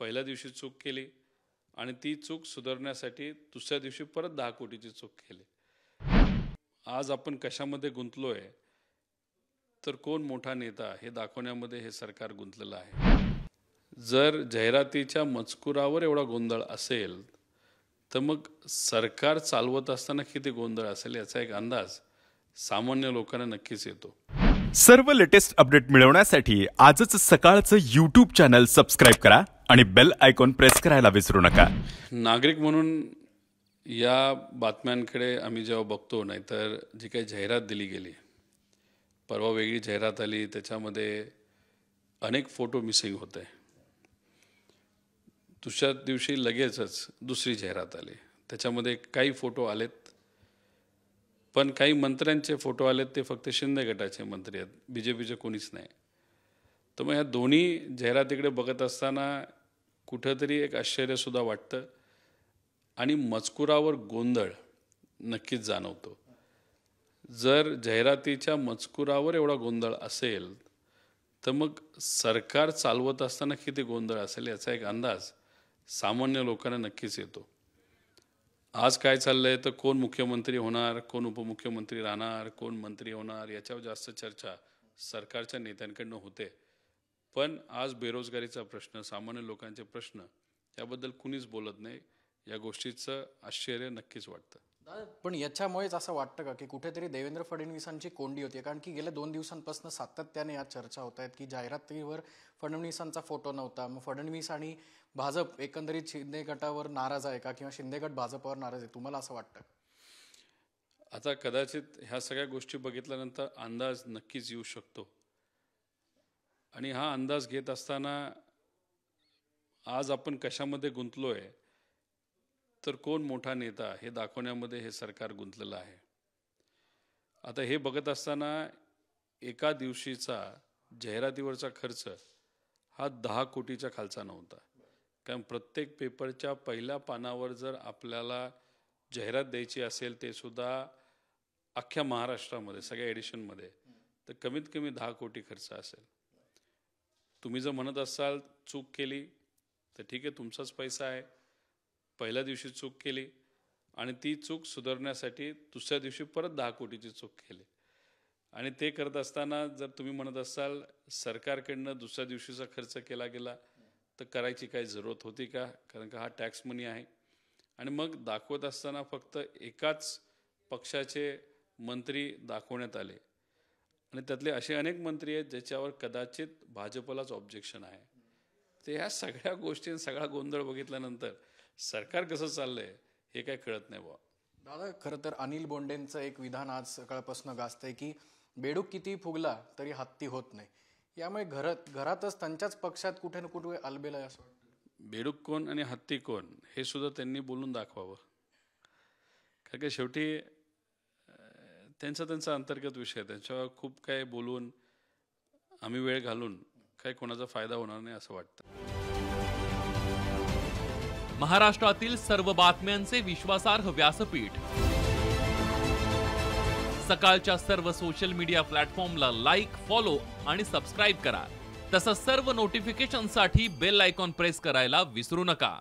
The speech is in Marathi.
पहिल्या दिवशी चूक केली आणि ती चूक सुधारण्यासाठी दुसऱ्या दिवशी परत दहा कोटीची चूक केली आज आपण कशामध्ये गुंतलो आहे तर कोण मोठा नेता हे दाखवण्यामध्ये हे सरकार गुंतलेलं आहे जर जाहिरातीच्या मजकुरावर एवढा गोंधळ असेल तर मग सरकार चालवत असताना किती गोंधळ असेल याचा एक अंदाज सामान्य लोकांना नक्कीच येतो सर्व लेटेस्ट अपडेट मिळवण्यासाठी आजच सकाळचं यूट्यूब चॅनल सबस्क्राईब करा आणि बेल आयकॉन प्रेस करायला विसरू नका नागरिक म्हणून या बातम्यांकडे आम्ही जेव्हा बघतो नाहीतर जी काही जाहिरात दिली गेली परवा वेगळी जाहिरात आली त्याच्यामध्ये अनेक फोटो मिसिंग होते दुसऱ्या दिवशी लगेचच दुसरी जाहिरात आली त्याच्यामध्ये काही फोटो आलेत पण काही मंत्र्यांचे फोटो आलेत ते फक्त शिंदे गटाचे मंत्री आहेत बी जे पीचे कोणीच नाही तर मग ह्या दोन्ही जाहिरातीकडे बघत असताना कुठंतरी एक आश्चर्यसुद्धा वाटतं आणि मजकुरावर गोंधळ नक्कीच जाणवतो जर जाहिरातीच्या मजकुरावर एवढा गोंधळ असेल तर मग सरकार चालवत असताना किती गोंधळ असेल याचा एक अंदाज सामान्य लोकांना नक्कीच येतो आज काय चाललं आहे तर कोण मुख्यमंत्री होणार कोण उपमुख्यमंत्री राहणार कोण मंत्री होणार याच्यावर जास्त चर्चा सरकारच्या नेत्यांकडनं होते पण आज बेरोजगारीचा प्रश्न सामान्य लोकांचे प्रश्न याबद्दल कुणीच बोलत नाही या गोष्टीचं आश्चर्य नक्कीच वाटतं पण याच्यामुळेच असं वाटतं का की कुठेतरी देवेंद्र फडणवीसांची कोंडी होती कारण की गेल्या दोन दिवसांपासून सातत्याने या चर्चा होत आहेत की जाहिरातीवर फडणवीसांचा फोटो नव्हता मग फडणवीस आणि भाजप एकंदरीत शिंदे गटावर नाराज आहे का किंवा शिंदे गट भाजपवर नाराज आहे तुम्हाला असं वाटतं आता कदाचित ह्या सगळ्या गोष्टी बघितल्यानंतर अंदाज नक्कीच येऊ शकतो आणि हा अंदाज घेत असताना आज आपण कशामध्ये गुंतलो आहे तर कोण मोठा नेता हे दाखवण्यामध्ये हे सरकार गुंतलेलं आहे आता हे बघत असताना एका दिवशीचा जाहिरातीवरचा खर्च हा दहा कोटीच्या खालचा नव्हता कारण प्रत्येक पेपरच्या पहिल्या पानावर जर आपल्याला जाहिरात द्यायची असेल ते सुद्धा अख्ख्या महाराष्ट्रामध्ये सगळ्या एडिशनमध्ये तर कमीत कमी दहा कोटी खर्च असेल तुम्ही जर म्हणत असाल चूक केली तर ठीक आहे तुमचाच पैसा आहे पहिल्या दिवशी चूक केली आणि ती चूक सुधारण्यासाठी दुसऱ्या दिवशी परत दहा कोटीची चूक केली आणि ते करत असताना जर तुम्ही म्हणत असाल सरकारकडनं दुसऱ्या दिवशीचा खर्च केला गेला तर करायची काय जरूरत होती का कारण का हा टॅक्स मनी आहे आणि मग दाखवत असताना फक्त एकाच पक्षाचे मंत्री दाखवण्यात आले आणि त्यातले असे अनेक मंत्री आहेत ज्याच्यावर कदाचित भाजपलाच ऑब्जेक्शन आहे ते ह्या सगळ्या गोष्टी सगळा गोंधळ बघितल्यानंतर सरकार कसं चाललंय हे काय कळत नाही बुवा दादा खरं तर अनिल बोंडेंचं एक विधान आज सकाळपासून गाजतंय की बेडूक किती फुगला तरी हत्ती होत नाही यामुळे घरात घरातच त्यांच्याच पक्षात कुठे ना कुठे आहे असं बेडूक कोण आणि हत्ती कोण हे सुद्धा त्यांनी बोलून दाखवावं कारण की शेवटी त्यांचा त्यांचा अंतर्गत विषय त्यांच्यावर खूप काही बोलून आम्ही वेळ घालून काही कोणाचा फायदा होणार नाही असं वाटतं महाराष्ट्रातील सर्व बातम्यांचे विश्वासार्ह व्यासपीठ सकाळच्या सर्व सोशल मीडिया प्लॅटफॉर्मला लाईक फॉलो आणि सबस्क्राईब करा तसंच सर्व नोटिफिकेशनसाठी बेल आयकॉन प्रेस करायला विसरू नका